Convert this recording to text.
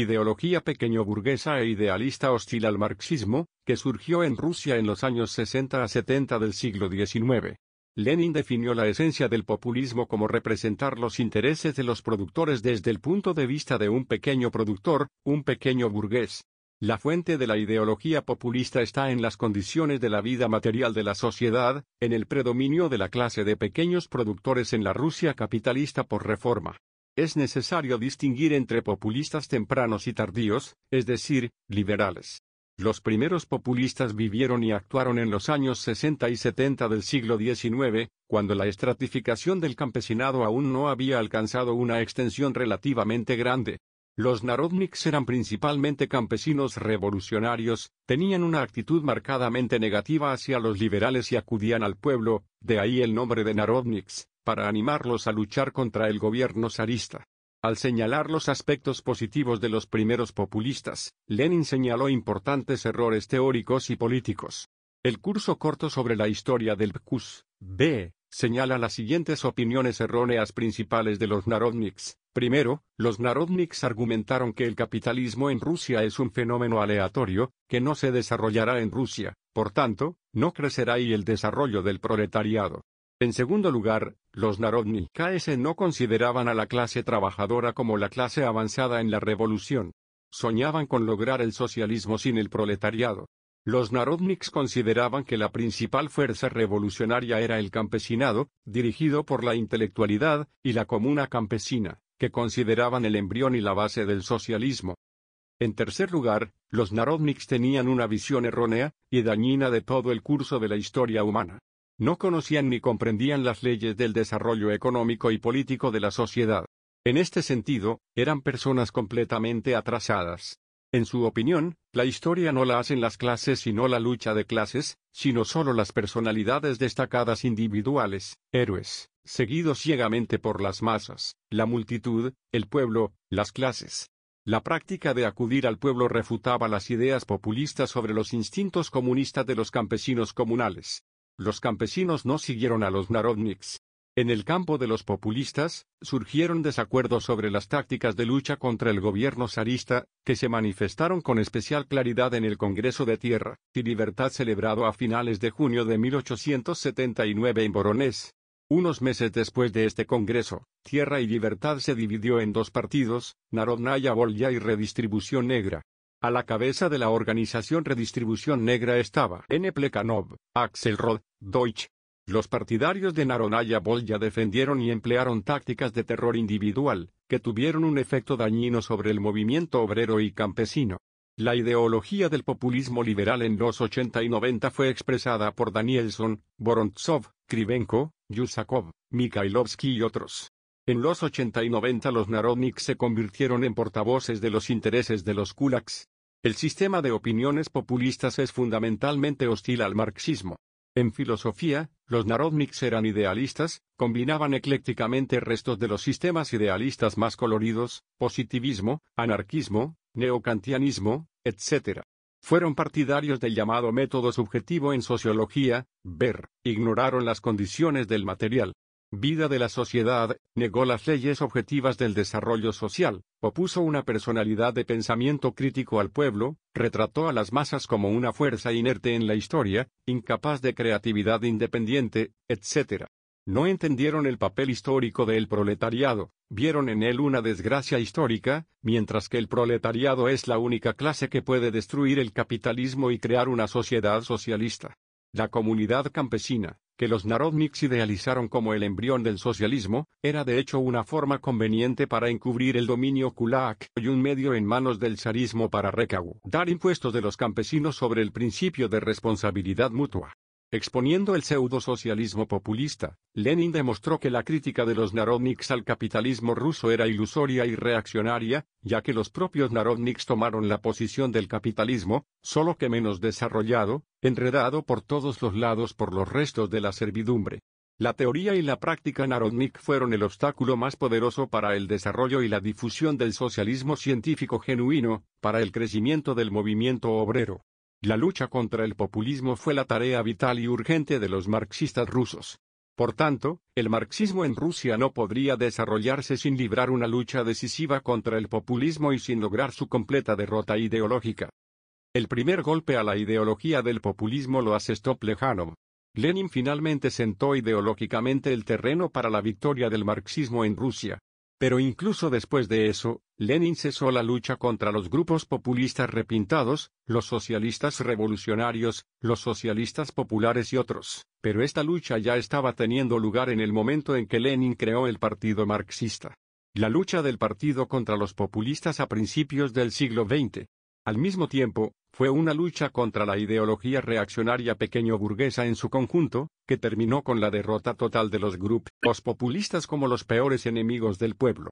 ideología pequeño burguesa e idealista hostil al marxismo, que surgió en Rusia en los años 60 a 70 del siglo XIX. Lenin definió la esencia del populismo como representar los intereses de los productores desde el punto de vista de un pequeño productor, un pequeño burgués. La fuente de la ideología populista está en las condiciones de la vida material de la sociedad, en el predominio de la clase de pequeños productores en la Rusia capitalista por reforma es necesario distinguir entre populistas tempranos y tardíos, es decir, liberales. Los primeros populistas vivieron y actuaron en los años 60 y 70 del siglo XIX, cuando la estratificación del campesinado aún no había alcanzado una extensión relativamente grande. Los narodniks eran principalmente campesinos revolucionarios, tenían una actitud marcadamente negativa hacia los liberales y acudían al pueblo, de ahí el nombre de narodniks, para animarlos a luchar contra el gobierno zarista. Al señalar los aspectos positivos de los primeros populistas, Lenin señaló importantes errores teóricos y políticos. El curso corto sobre la historia del PQS, B, señala las siguientes opiniones erróneas principales de los narodniks. Primero, los narodniks argumentaron que el capitalismo en Rusia es un fenómeno aleatorio, que no se desarrollará en Rusia, por tanto, no crecerá y el desarrollo del proletariado. En segundo lugar, los narodniks no consideraban a la clase trabajadora como la clase avanzada en la revolución. Soñaban con lograr el socialismo sin el proletariado. Los Narodniks consideraban que la principal fuerza revolucionaria era el campesinado, dirigido por la intelectualidad, y la comuna campesina, que consideraban el embrión y la base del socialismo. En tercer lugar, los Narodniks tenían una visión errónea y dañina de todo el curso de la historia humana. No conocían ni comprendían las leyes del desarrollo económico y político de la sociedad. En este sentido, eran personas completamente atrasadas. En su opinión, la historia no la hacen las clases y no la lucha de clases, sino solo las personalidades destacadas individuales, héroes, seguidos ciegamente por las masas, la multitud, el pueblo, las clases. La práctica de acudir al pueblo refutaba las ideas populistas sobre los instintos comunistas de los campesinos comunales. Los campesinos no siguieron a los narodniks. En el campo de los populistas, surgieron desacuerdos sobre las tácticas de lucha contra el gobierno zarista, que se manifestaron con especial claridad en el Congreso de Tierra y Libertad celebrado a finales de junio de 1879 en Boronés. Unos meses después de este Congreso, Tierra y Libertad se dividió en dos partidos, Narodnaya Volya y Redistribución Negra. A la cabeza de la organización Redistribución Negra estaba N. Plekhanov, Axelrod, Deutsch. Los partidarios de Naronaya Bolya defendieron y emplearon tácticas de terror individual, que tuvieron un efecto dañino sobre el movimiento obrero y campesino. La ideología del populismo liberal en los 80 y 90 fue expresada por Danielson, Vorontsov, Krivenko, Yusakov, Mikhailovsky y otros. En los 80 y 90 los narodniks se convirtieron en portavoces de los intereses de los kulaks. El sistema de opiniones populistas es fundamentalmente hostil al marxismo. En filosofía, los Narodniks eran idealistas, combinaban eclécticamente restos de los sistemas idealistas más coloridos, positivismo, anarquismo, neocantianismo, etc. Fueron partidarios del llamado método subjetivo en sociología, ver, ignoraron las condiciones del material, vida de la sociedad, negó las leyes objetivas del desarrollo social, opuso una personalidad de pensamiento crítico al pueblo, retrató a las masas como una fuerza inerte en la historia, incapaz de creatividad independiente, etc. No entendieron el papel histórico del proletariado, vieron en él una desgracia histórica, mientras que el proletariado es la única clase que puede destruir el capitalismo y crear una sociedad socialista. La comunidad campesina, que los Narodniks idealizaron como el embrión del socialismo, era de hecho una forma conveniente para encubrir el dominio kulak y un medio en manos del zarismo para recaudar impuestos de los campesinos sobre el principio de responsabilidad mutua. Exponiendo el pseudo-socialismo populista, Lenin demostró que la crítica de los narodniks al capitalismo ruso era ilusoria y reaccionaria, ya que los propios narodniks tomaron la posición del capitalismo, solo que menos desarrollado, enredado por todos los lados por los restos de la servidumbre. La teoría y la práctica narodnik fueron el obstáculo más poderoso para el desarrollo y la difusión del socialismo científico genuino, para el crecimiento del movimiento obrero. La lucha contra el populismo fue la tarea vital y urgente de los marxistas rusos. Por tanto, el marxismo en Rusia no podría desarrollarse sin librar una lucha decisiva contra el populismo y sin lograr su completa derrota ideológica. El primer golpe a la ideología del populismo lo asestó Plejanov. Lenin finalmente sentó ideológicamente el terreno para la victoria del marxismo en Rusia. Pero incluso después de eso, Lenin cesó la lucha contra los grupos populistas repintados, los socialistas revolucionarios, los socialistas populares y otros, pero esta lucha ya estaba teniendo lugar en el momento en que Lenin creó el Partido Marxista. La lucha del partido contra los populistas a principios del siglo XX. Al mismo tiempo, fue una lucha contra la ideología reaccionaria pequeño burguesa en su conjunto, que terminó con la derrota total de los grupos populistas como los peores enemigos del pueblo.